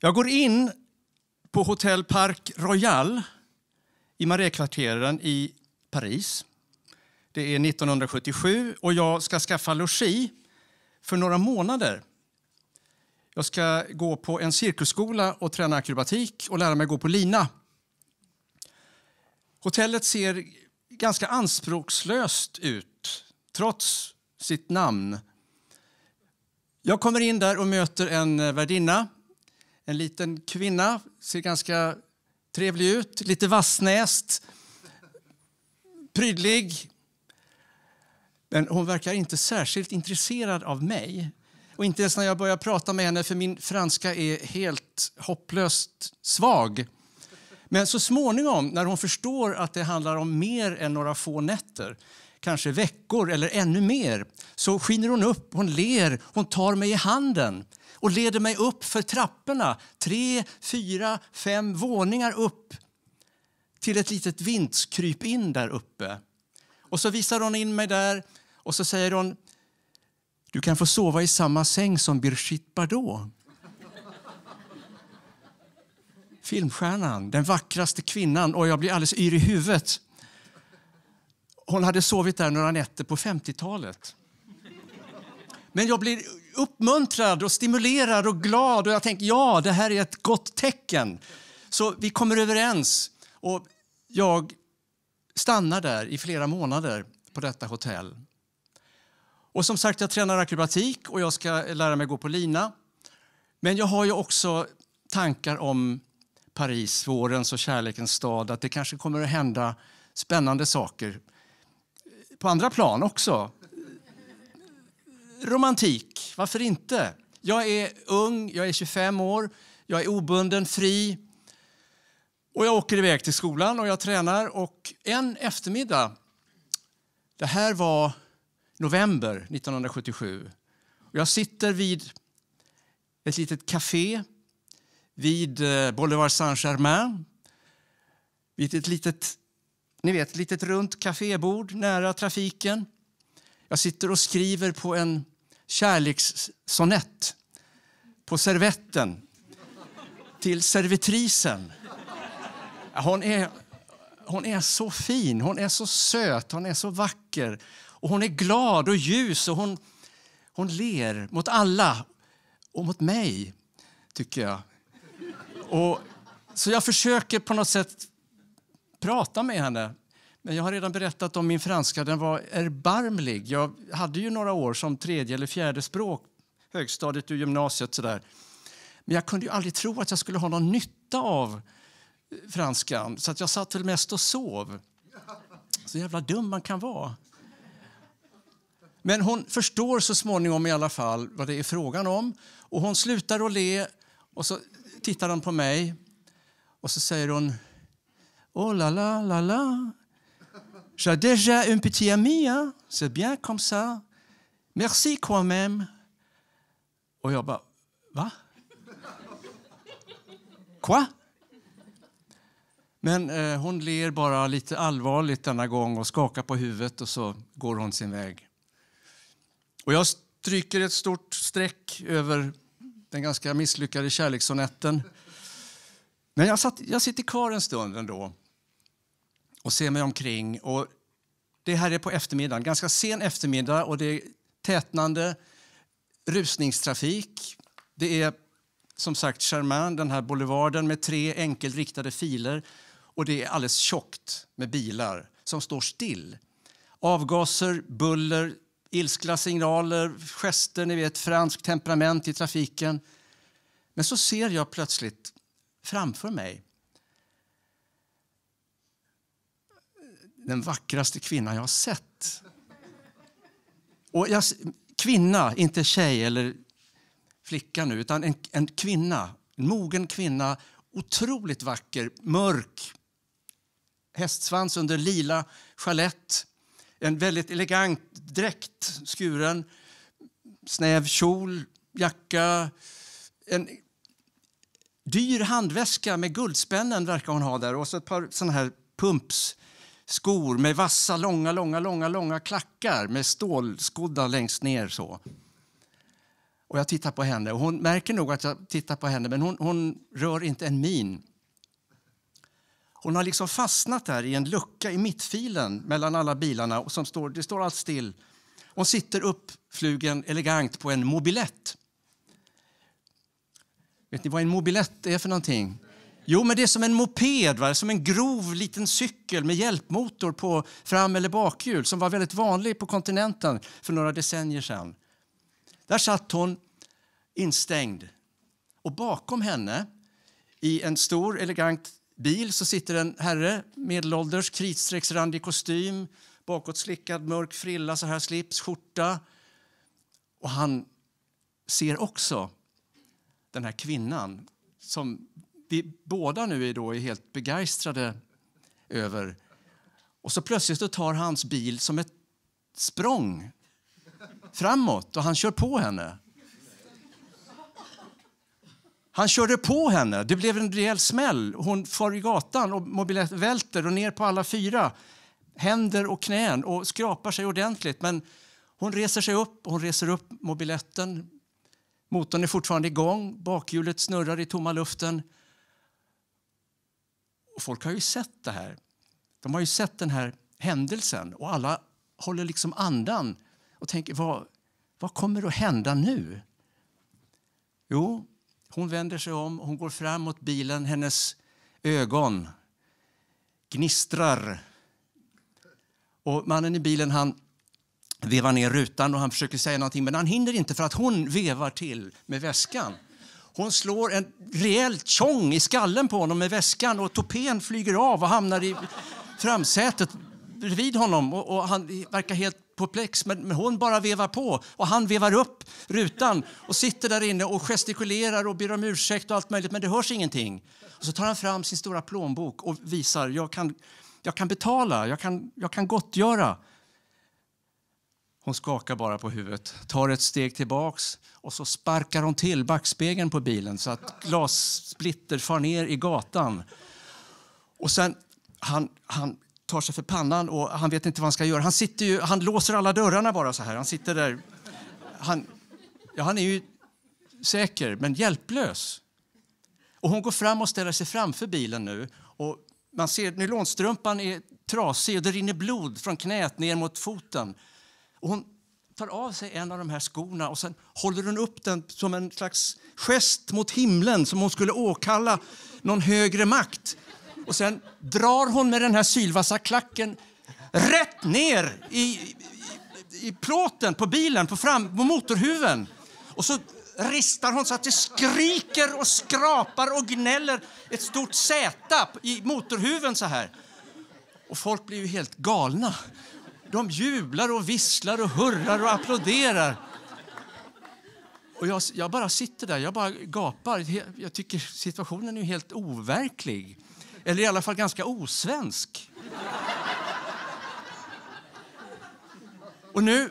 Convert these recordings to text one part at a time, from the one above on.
Jag går in på Hotel Park Royal i marais i Paris. Det är 1977 och jag ska skaffa logi för några månader. Jag ska gå på en cirkusskola och träna akrobatik och lära mig gå på lina. Hotellet ser ganska anspråkslöst ut, trots sitt namn. Jag kommer in där och möter en eh, värdinna en liten kvinna, ser ganska trevlig ut, lite vassnäst, prydlig. Men hon verkar inte särskilt intresserad av mig. Och inte ens när jag börjar prata med henne, för min franska är helt hopplöst svag. Men så småningom, när hon förstår att det handlar om mer än några få nätter, kanske veckor eller ännu mer, så skiner hon upp, hon ler, hon tar mig i handen och leder mig upp för trapporna, tre, fyra, fem våningar upp till ett litet vindskryp in där uppe. Och så visar hon in mig där och så säger hon du kan få sova i samma säng som Birgit Bardot. Filmstjärnan, den vackraste kvinnan och jag blir alldeles yr i huvudet. Hon hade sovit där några nätter på 50-talet. Men jag blir uppmuntrad och stimulerad och glad och jag tänker ja, det här är ett gott tecken. Så vi kommer överens och jag stannar där i flera månader på detta hotell. Och som sagt, jag tränar akrobatik och jag ska lära mig gå på lina. Men jag har ju också tankar om Paris, vårens och kärlekens stad, att det kanske kommer att hända spännande saker på andra plan också. Romantik, varför inte? Jag är ung, jag är 25 år, jag är obunden, fri. Och Jag åker iväg till skolan och jag tränar. Och En eftermiddag, det här var november 1977. Jag sitter vid ett litet café vid eh, Boulevard Saint-Germain, vid ett litet ni vet, ett litet runt kafébord nära trafiken. Jag sitter och skriver på en kärlekssonett på servetten till servitrisen. Hon är, hon är så fin, hon är så söt, hon är så vacker. Och Hon är glad och ljus och hon, hon ler mot alla och mot mig, tycker jag. Och, så jag försöker på något sätt prata med henne. Men jag har redan berättat om min franska. Den var erbarmlig. Jag hade ju några år som tredje eller fjärde språk, högstadiet och gymnasiet. Sådär. Men jag kunde ju aldrig tro att jag skulle ha någon nytta av eh, franskan. Så att jag satt väl mest och sov. Så jävla dum man kan vara. Men hon förstår så småningom i alla fall vad det är frågan om. Och Hon slutar att le och så tittar hon på mig och så säger hon Oh là là, là là, j'ai déjà un petit ami, hein? c'est bien comme ça. Merci quand même. Och jag bara, va? Quoi? Men eh, hon ler bara lite allvarligt denna gång och skakar på huvudet och så går hon sin väg. Och jag stryker ett stort streck över den ganska misslyckade kärlekssonetten. Men jag, satt, jag sitter kvar en stund ändå och ser mig omkring. Och det här är på eftermiddagen, ganska sen eftermiddag och det är tätnande rusningstrafik. Det är som sagt Charmin, den här boulevarden med tre enkelriktade filer och det är alldeles tjockt med bilar som står still. Avgaser, buller, ilskna signaler, gester, ni vet franskt temperament i trafiken. Men så ser jag plötsligt framför mig. Den vackraste kvinnan jag har sett. Och jag, kvinna, inte tjej eller flicka nu, utan en, en kvinna. En mogen kvinna, otroligt vacker, mörk. Hästsvans under lila chalett. En väldigt elegant dräkt, skuren. Snäv kjol, jacka. En dyr handväska med guldspännen verkar hon ha där och så ett par sådana här pumps skor med vassa, långa, långa, långa, långa klackar med stålskodda längst ner. så. Och Jag tittar på henne. och Hon märker nog att jag tittar på henne, men hon, hon rör inte en min. Hon har liksom fastnat där i en lucka i mittfilen mellan alla bilarna. Och som står, det står allt still. Hon sitter uppflugen elegant på en mobilett. Vet ni vad en mobilett är för någonting? Jo, men det är som en moped, va? som en grov liten cykel med hjälpmotor på fram eller bakhjul som var väldigt vanlig på kontinenten för några decennier sedan. Där satt hon instängd och bakom henne i en stor elegant bil så sitter en herre, medelålders, kritstrecksrandig kostym, bakåtslickad mörk frilla, så här slips, skjorta. Och han ser också den här kvinnan som vi båda nu är, då är helt begeistrade över. Och så plötsligt tar hans bil som ett språng framåt och han kör på henne. Han körde på henne. Det blev en rejäl smäll. Hon far i gatan och mobilet välter och ner på alla fyra. Händer och knän och skrapar sig ordentligt. Men hon reser sig upp, och hon reser upp mobiletten, Motorn är fortfarande igång, bakhjulet snurrar i tomma luften. Och folk har ju sett det här. De har ju sett den här händelsen och alla håller liksom andan och tänker vad, vad kommer att hända nu? Jo, hon vänder sig om, hon går fram mot bilen, hennes ögon gnistrar. Och mannen i bilen han vevar ner rutan och han försöker säga någonting men han hinner inte för att hon vevar till med väskan. Hon slår en rejäl tjong i skallen på honom med väskan och topén flyger av och hamnar i framsätet bredvid honom och, och han verkar helt perplex men, men hon bara vevar på och han vevar upp rutan och sitter där inne och gestikulerar och ber om ursäkt och allt möjligt men det hörs ingenting. Och så tar han fram sin stora plånbok och visar jag kan, jag kan betala, jag kan, jag kan gottgöra. Hon skakar bara på huvudet, tar ett steg tillbaks och så sparkar hon till backspegeln på bilen så att glassplitter far ner i gatan. Och sen, han, han tar sig för pannan och han vet inte vad han ska göra. Han, sitter ju, han låser alla dörrarna bara så här. Han sitter där. Han, ja, han är ju säker, men hjälplös. Och hon går fram och ställer sig framför bilen nu. Och man ser nylonstrumpan är trasig och det rinner blod från knät ner mot foten. Och hon tar av sig en av de här skorna och sen håller hon upp den som en slags gest mot himlen som hon skulle åkalla någon högre makt. Och sen drar hon med den här sylvassa klacken rätt ner i, i, i plåten på bilen, på, fram, på motorhuven. Och så ristar hon så att det skriker och skrapar och gnäller ett stort Z i motorhuven så här. Och folk blir ju helt galna de jublar och visslar och hurrar och applåderar. Och jag, jag, bara sitter där, jag bara gapar. Jag tycker situationen är helt overklig. Eller i alla fall ganska osvensk. Och nu,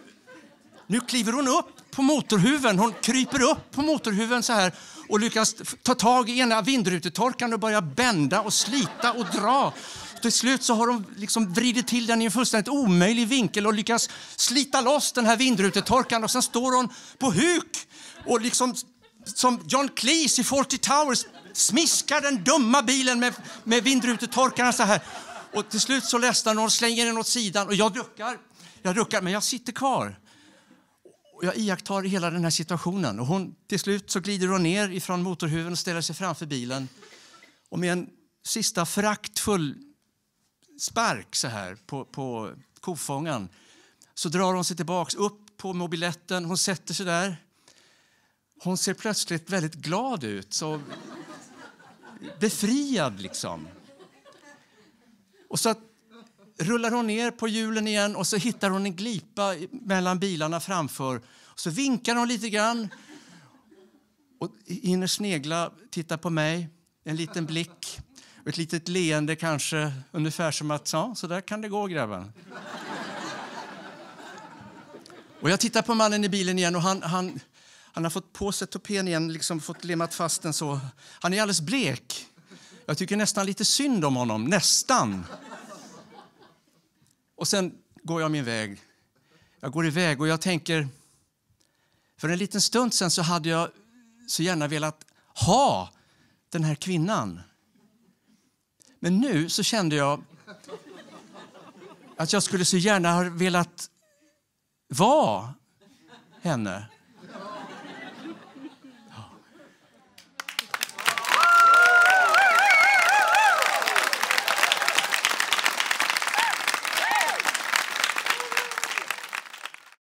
nu kliver hon upp på motorhuven. Hon kryper upp på motorhuven så här och lyckas ta tag i ena vindrutetorkaren och börja bända och slita och dra till slut så har de liksom vridit till den i en fullständigt omöjlig vinkel och lyckas slita loss den här vindrutetorkaren och sen står hon på huk och liksom som John Cleese i 40 Towers smiskar den dumma bilen med, med vindrutetorkaren så här. Och till slut så ledsnar någon slänger den åt sidan och jag duckar. Jag duckar, men jag sitter kvar. Och jag iakttar hela den här situationen. Och hon, till slut så glider hon ner ifrån motorhuven och ställer sig framför bilen. Och med en sista föraktfull spark så här på, på kofångaren. Så drar hon sig tillbaks upp på mobiletten. Hon sätter sig där. Hon ser plötsligt väldigt glad ut. Så befriad, liksom. Och så rullar hon ner på hjulen igen och så hittar hon en glipa mellan bilarna framför. Och så vinkar hon lite grann och hinner snegla, titta på mig, en liten blick. Och ett litet leende kanske, ungefär som att ja, så där kan det gå grabben. Och jag tittar på mannen i bilen igen och han, han, han har fått på sig tupén igen, liksom fått lemmat fast den så. Han är alldeles blek. Jag tycker nästan lite synd om honom, nästan. Och sen går jag min väg. Jag går iväg och jag tänker, för en liten stund sen så hade jag så gärna velat ha den här kvinnan. Men nu så kände jag att jag skulle så gärna ha velat vara henne.